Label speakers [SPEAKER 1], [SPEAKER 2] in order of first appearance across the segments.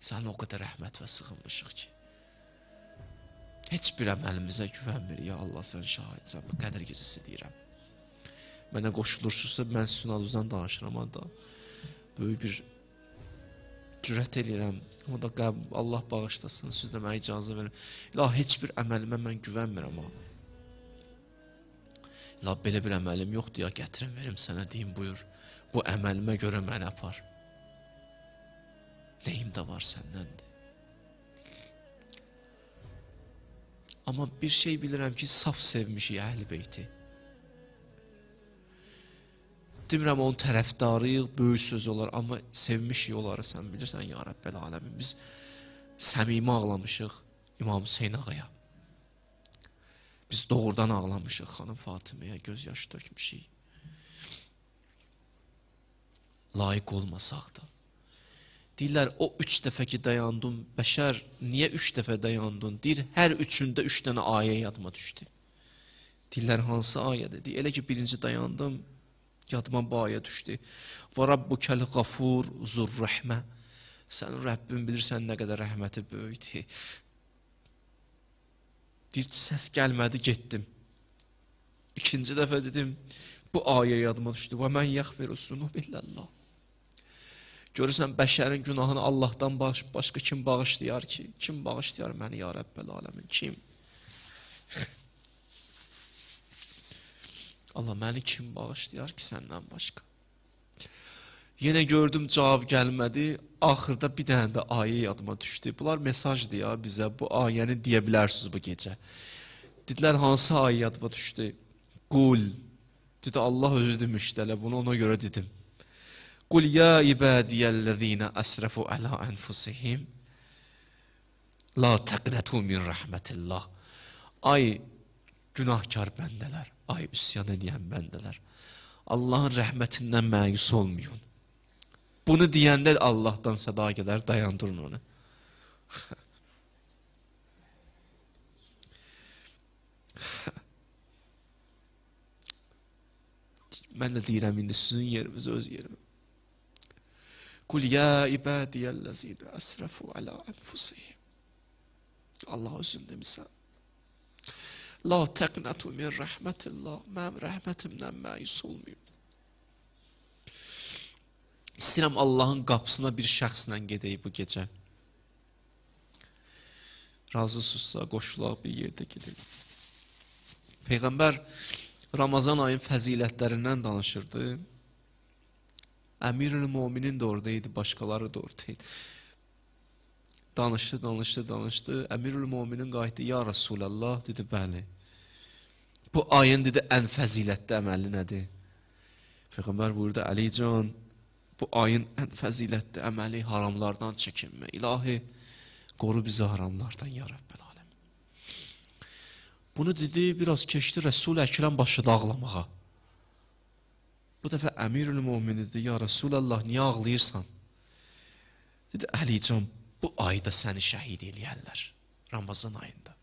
[SPEAKER 1] Sənin o qədər rəhmət və sığınmışıq ki. Heç bir əməlimizə güvənmirik. Ya Allah, sən şahidsən. Bu qədər gecəsi deyirəm. Mənə qoşulursunuzsa mən sizin adınızdan danışıram da. Böyük bir cürət eləyirəm. Amma da qəb, Allah bağışlasın. Siz də mənə icazə verin. İlahi, heç bir əməlimə mən güvənmirəm amma. İlahi, belə bir əməlim yoxdur. Ya gətirin verim sənə deyim buyur. Bu əməlimə görə məni apar. Nəyim də var səndəndir. Amma bir şey bilirəm ki, saf sevmişik əhl-i beyti. Demirəm onun tərəfdarıyıq, böyük söz olar, amma sevmişik onları sən bilirsən ya Rəbbəl aləmin. Biz səmimi ağlamışıq İmam Hüseyn ağaya. Biz doğrudan ağlamışıq xanım Fatiməyə, göz yaşı tökmüşük. Layiq olmasaq da. Deyirlər, o üç dəfə ki, dayandın, bəşər, niyə üç dəfə dayandın? Deyir, hər üçündə üç dənə ayə yadıma düşdü. Deyirlər, hansı ayədir? Deyir, elə ki, birinci dayandım, yadıma bu ayə düşdü. Və Rabbukəl qafur zurrəhmə. Sənin Rəbbin bilirsən nə qədər rəhməti böyükdür. Deyir, səs gəlmədi, getdim. İkinci dəfə dedim, bu ayə yadıma düşdü. Və mən yəxfir usunubillallah. Görürsən bəşərin günahını Allahdan baş, başqa kim bağışlayar ki? Kim bağışlayar məni ya Rəbbəl aləmin? Kim? Allah məni kim bağışlayar ki səndən başqa? Yenə gördüm cavab gəlmədi. Axırda bir dənə də ayə yadıma düşdü. Bunlar mesajdır ya bizə. Bu ayəni deyə bilərsiniz bu gecə. Dedilər hansı ayə yadıma düşdü? Qul. Dedi Allah özü demişdi. Elə bunu ona görə dedim. Kul ya ibadiyellezine esrefu ala enfusihim la teknetu min rahmetillah. Ay günahkar bendeler. Ay üsyan edeyen bendeler. Allah'ın rahmetinden meyus olmayın. Bunu diyende Allah'tan sada gelir dayandırın onu. Mən də deyirəm indi sizin yeriniz öz yerimiz. Kul ya ibadiyellezine esrafu ala enfusihim. Allah özündə misal. La təqnətu min rəhmətillah. Mənim rəhmətimdən məyus olmayın. İstəyirəm Allahın qapısına bir şəxslə gedək bu gecə. Razısınızsa qoşulaq bir yerdə gedək. Peyğəmbər Ramazan ayın fəzilətlərindən danışırdı. Əmirül Möminin də orada idi, başqaları da orada idi. Danışdı, danışdı, danışdı. Əmirül Möminin qayıtdı, "Ya Rasulallah" dedi, "Bəli." Bu ayın dedi ən fəzilətli əməli nədir? Peyğəmbər buyurdu, "Əli can, bu ayın ən fəzilətli əməli haramlardan çəkinmə. İlahi, qoru bizi haramlardan ya Rəbbəl aləmin." Bunu dedi, biraz keçdi Rəsul Əkrəm başı dağlamağa bu dəfə əmirül mümin idi, ya Rasulallah, niyə ağlayırsan? Dedi, Əlican, bu ayda səni şəhid eləyərlər, Ramazan ayında.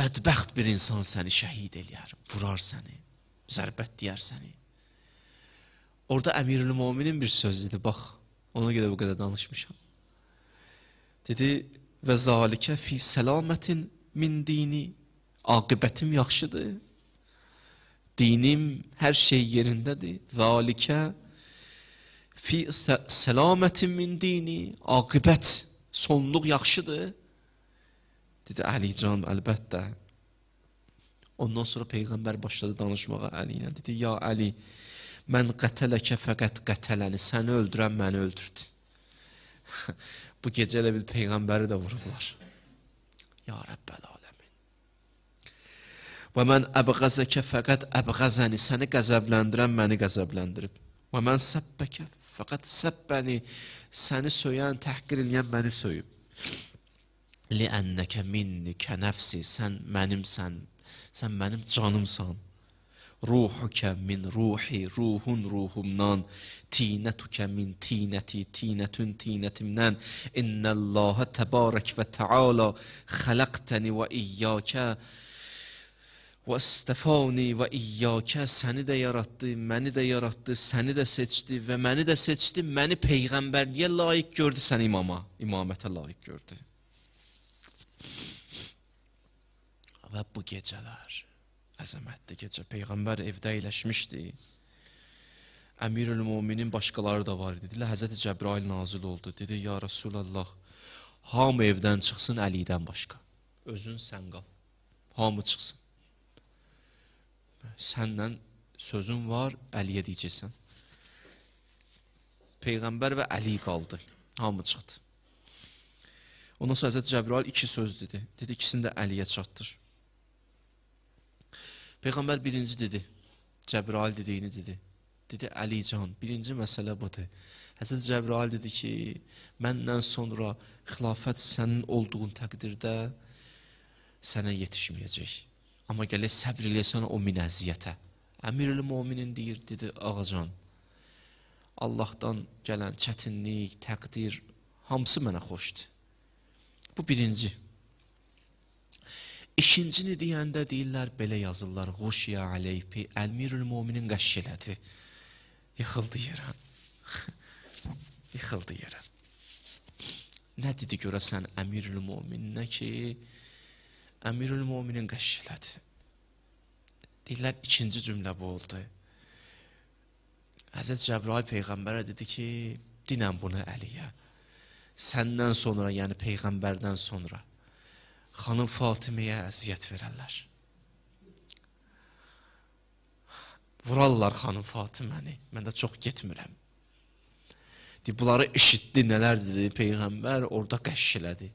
[SPEAKER 1] Bədbəxt bir insan səni şəhid eləyər, vurar səni, zərbət deyər səni. Orada əmirül müminin bir söz idi, bax, ona görə bu qədər danışmışam. Dedi, və zalikə fi səlamətin min dini, aqibətim yaxşıdır, dinim, her şey yerindedir. Zalike fi selametin min dini, aqibət, sonluq yaxşıdır. Dedi Ali canım, əlbəttə. Ondan sonra Peyğəmbər başladı danışmağa Əliyə. Dedi, ya Əli, mən qətələkə fəqət qətələni, səni öldürən məni öldürdü. Bu gecə elə bil Peyğəmbəri də vurublar. Ya Rəbbələ, و من ابغز که فقط ابغزنی یعنی سنی قذبلندرم منی قذبلندرم و من سب که فقط سب سنی یعنی سویان تحقیر الیم منی سویم لینک منی که نفسی سن منیم سن سن منیم جانم سن روحو که من روحی روحون روحمنان تینتو که من تینتی تینتون تینتمنان ان الله تبارک و تعالی خلقتنی و که Və istəfani və iyyəkə səni də yarattı, məni də yarattı, səni də seçdi və məni də seçdi, məni peyğəmbərliyə layiq gördü, səni imama, imamətə layiq gördü. Və bu gecələr əzəmətli gecə peyğəmbər evdə əyləşmişdi. Əmirül Möminin başqaları da var idi. Dedilər Həzrət Cəbrail nazil oldu. Dedi: "Ya Rasulallah, hamı evdən çıxsın Əlidən başqa. Özün sən qal. Hamı çıxsın." səndən sözüm var, Əliyə deyəcəksən. Peyğəmbər və Əli qaldı. Hamı çıxdı. Ondan sonra Həzrət Cəbrail iki söz dedi. Dedi ikisini də Əliyə çatdır. Peyğəmbər birinci dedi. Cəbrail dediyini dedi. Dedi Əli can, birinci məsələ budur. Həzrət Cəbrail dedi ki, məndən sonra xilafət sənin olduğun təqdirdə sənə yetişməyəcək. Amma gələ səbr eləyəsən o minəziyyətə. Əmirül müminin deyir, dedi, ağacan, Allahdan gələn çətinlik, təqdir, hamısı mənə xoşdur. Bu birinci. İkincini deyəndə deyirlər, belə yazırlar, Qoşya aleyhi, Əmirül müminin qəşş elədi. Yıxıldı yerə. Yıxıldı yerə. Nə dedi görəsən Əmirül mümin nə ki, Əmirül müminin qəşş elədi. Deyirlər, ikinci cümlə bu oldu. Həzrət Cəbrail Peyğəmbərə dedi ki, dinən bunu Əliyə. Səndən sonra, yəni Peyğəmbərdən sonra xanım Fatiməyə əziyyət verərlər. Vurarlar xanım Fatiməni. Mən də çox getmirəm. Deyib, bunları eşitdi, nələr dedi Peyğəmbər, orada qəşş elədi.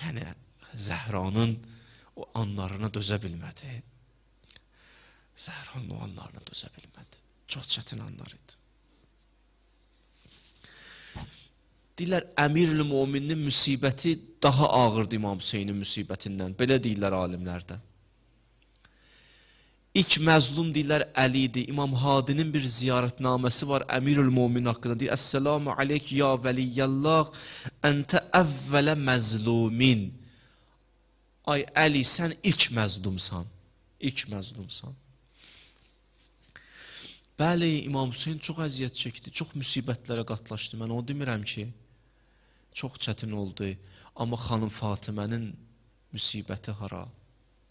[SPEAKER 1] Yəni, Zəhranın o anlarına dözə bilmədi. Zəhranın o anlarına dözə bilmədi. Çox çətin anlar idi. Deyirlər, əmirl-i müminin müsibəti daha ağırdır İmam Hüseynin müsibətindən. Belə deyirlər alimlərdə. İlk məzlum deyirlər Əli idi. İmam Hadinin bir ziyarətnaməsi var Əmirül Mömin haqqında. Deyir: "Əsselamu aleyk ya veliyyəllah, entə əvvələ məzlumin." Ay Əli, sən ilk məzdumsan. İlk məzdumsan. Bəli, İmam Hüseyin çox əziyyət çəkdi, çox müsibətlərə qatlaşdı. Mən o demirəm ki, çox çətin oldu. Amma xanım Fatimənin müsibəti hara?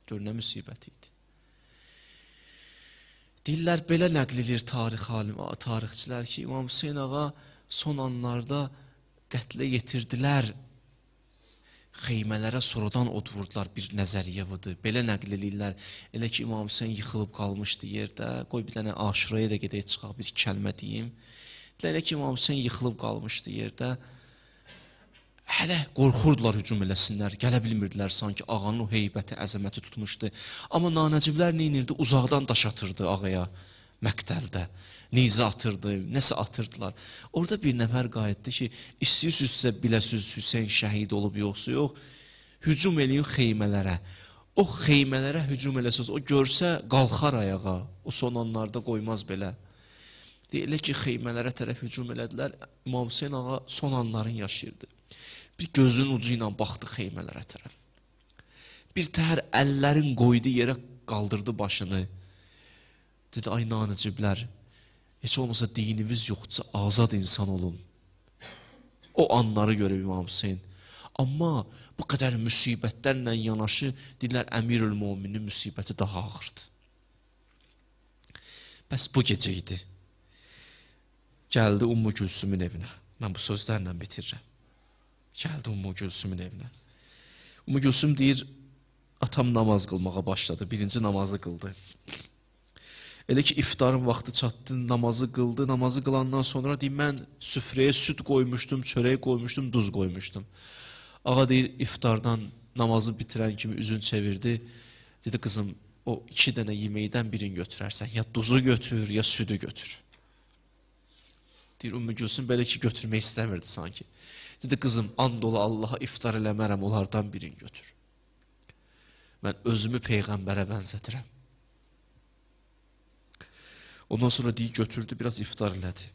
[SPEAKER 1] Gör nə müsibəti idi. Dillər belə nəql edir tarix alim, tarixçilər ki, İmam Hüseyn ağa son anlarda qətlə yetirdilər xeymələrə sorudan od vurdular bir nəzəriyyə budur. Belə nəql eləyirlər. Elə ki İmam Hüseyn yıxılıb qalmışdı yerdə. Qoy bir dənə Aşuraya da gedək çıxaq bir kəlmə deyim. Elə ki İmam Hüseyn yıxılıb qalmışdı yerdə. Hələ qorxurdular hücum eləsinlər, gələ bilmirdilər sanki ağanın o heybəti, əzəməti tutmuşdu. Amma nanəciblər nə edirdi? Uzaqdan daş atırdı ağaya məqtəldə nizə atırdı, nəsə atırdılar. Orada bir nəfər qayıtdı ki, istəyirsinizsə biləsiniz Hüseyn şəhid olub yoxsa yox, hücum eləyin xeymələrə. O xeymələrə hücum eləsəz, o görsə qalxar ayağa, o son anlarda qoymaz belə. Elə ki, xeymələrə tərəf hücum elədilər, İmam Hüseyin ağa son anların yaşayırdı. Bir gözünün ucu ilə baxdı xeymələrə tərəf. Bir təhər əllərin qoydu yerə qaldırdı başını. Dedi, ay nanıciblər, Heç olmasa dinimiz yoxdursa azad insan olun. O anları görüb İmam Hüseyin. Amma bu qədər müsibətlərlə yanaşı, deyirlər, əmirül müminin müsibəti daha ağırdı. Bəs bu gecə idi. Gəldi Ummu Gülsümün evinə. Mən bu sözlərlə bitirirəm. Gəldi Ummu Gülsümün evinə. Ummu Gülsüm deyir, atam namaz qılmağa başladı. Birinci namazı qıldı. Elə ki, iftarın vaxtı çatdı, namazı qıldı. Namazı qılandan sonra deyir, mən süfrəyə süd qoymuşdum, çörək qoymuşdum, duz qoymuşdum. Ağa deyir, iftardan namazı bitirən kimi üzün çevirdi. Dedi, qızım, o iki dənə yeməkdən birini götürərsən. Ya duzu götür, ya südü götür. Deyir, Ümmü Gülsün belə ki, götürmək istəmirdi sanki. Dedi, qızım, and ola Allaha iftar eləmərəm, onlardan birini götür. Mən özümü Peyğəmbərə bənzədirəm. Ondan sonra deyir, götürdü, biraz iftar elədi.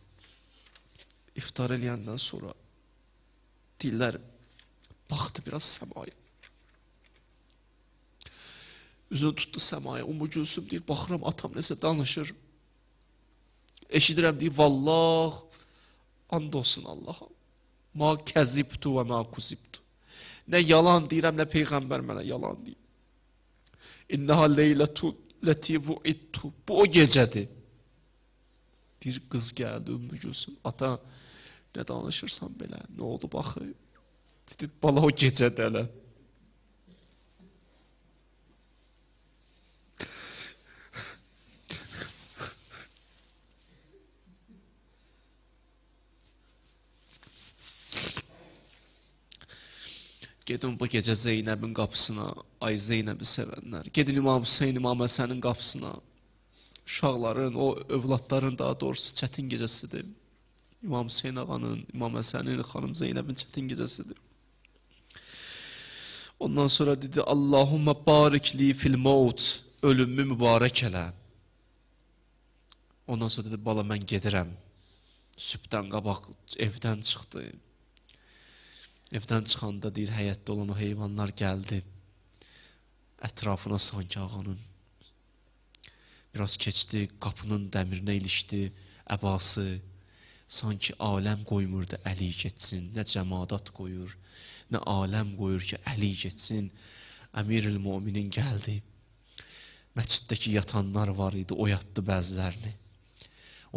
[SPEAKER 1] İftar eləyəndən sonra dillər baxdı biraz səmaya. Üzünü tutdu səmaya. Umu Gülsüm deyir, baxıram, atam nəsə danışır. Eşidirəm, deyir, vallah, and olsun Allaha. Ma kəzibtu və ma kuzibtu. Nə yalan deyirəm, nə Peyğəmbər mənə yalan deyir. İnnaha leylətun, ləti vuidtu. Bu o gecədir Deyir, qız gəldi, Ümmü Gülsüm, ata, nə danışırsan belə, nə oldu baxı? Dedi, bala o gecə dələ. Gedin bu gecə Zeynəbin qapısına, ay Zeynəbi sevənlər. Gedin İmam Hüseyin, İmam Əsənin qapısına, uşaqların, o övladların daha doğrusu çətin gecəsidir. İmam Hüseyin ağanın, İmam Həsənin, xanım Zeynəbin çətin gecəsidir. Ondan sonra dedi, Allahumma barikli fil maut, ölümü mübarək elə. Ondan sonra dedi, bala mən gedirəm. Sübdən qabaq evdən çıxdı. Evdən çıxanda deyir, həyətdə olan o heyvanlar gəldi. Ətrafına sanki ağanın Biraz keçdi, qapının dəmirinə ilişdi, əbası. Sanki aləm qoymurdu Əli getsin, nə cəmadat qoyur, nə aləm qoyur ki, Əli getsin. Əmirül Möminin gəldi. Məsciddəki yatanlar var idi, oyatdı bəzilərini.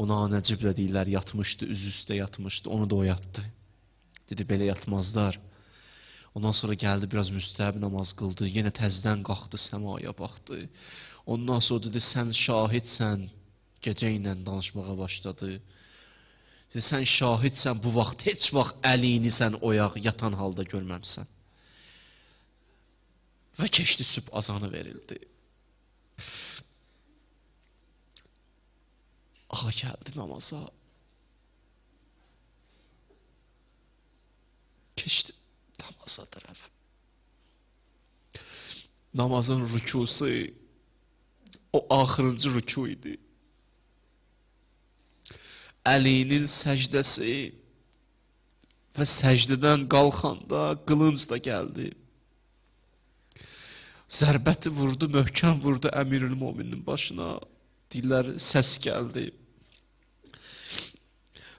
[SPEAKER 1] Ona Nəcib də deyirlər, yatmışdı, üz üstə yatmışdı, onu da oyatdı. Dedi, belə yatmazlar. Ondan sonra gəldi, biraz müstəhəb namaz qıldı, yenə təzdən qalxdı, səmaya baxdı. Ondan sonra dedi, sən şahidsən, gecə ilə danışmağa başladı. Dedi, sən şahidsən, bu vaxt heç vaxt əlini sən oyaq, yatan halda görməmsən. Və keçdi süb azanı verildi. Ağa gəldi namaza. Keçdi namaza tərəf. Namazın rükusu O axırıncı rüku idi. Əlinin səcdəsi və səcdədən qalxanda qılınc da gəldi. Zərbəti vurdu, möhkəm vurdu əmirül muminin başına. Dillər səs gəldi.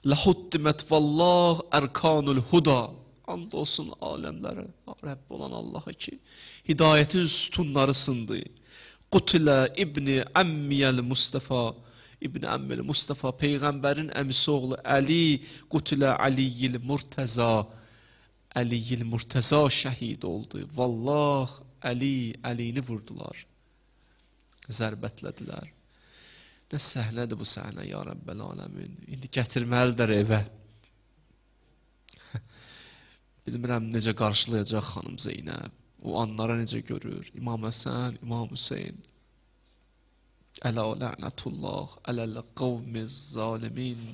[SPEAKER 1] Ləhuddimet vallah ərkanul huda. And olsun aləmlərə, Rəbb olan Allaha ki, hidayətin sütunları sındı. Qutlə İbni Əmmiyəl Mustafa İbn Əmmil Mustafa peyğəmbərin əmisi oğlu Əli qutlə Əliyil Murtəza Əliyil Murtəza şəhid oldu. Vallah Əli Əlini vurdular. Zərbətlədilər. Nə səhnədir bu səhnə ya Rəbbəl aləmin. İndi gətirməlidir evə. Bilmirəm necə qarşılayacaq xanım Zeynəb o anlara necə görür? İmam Həsən, İmam Hüseyn. Ələ lənətullah, ələl qavmiz zalimin.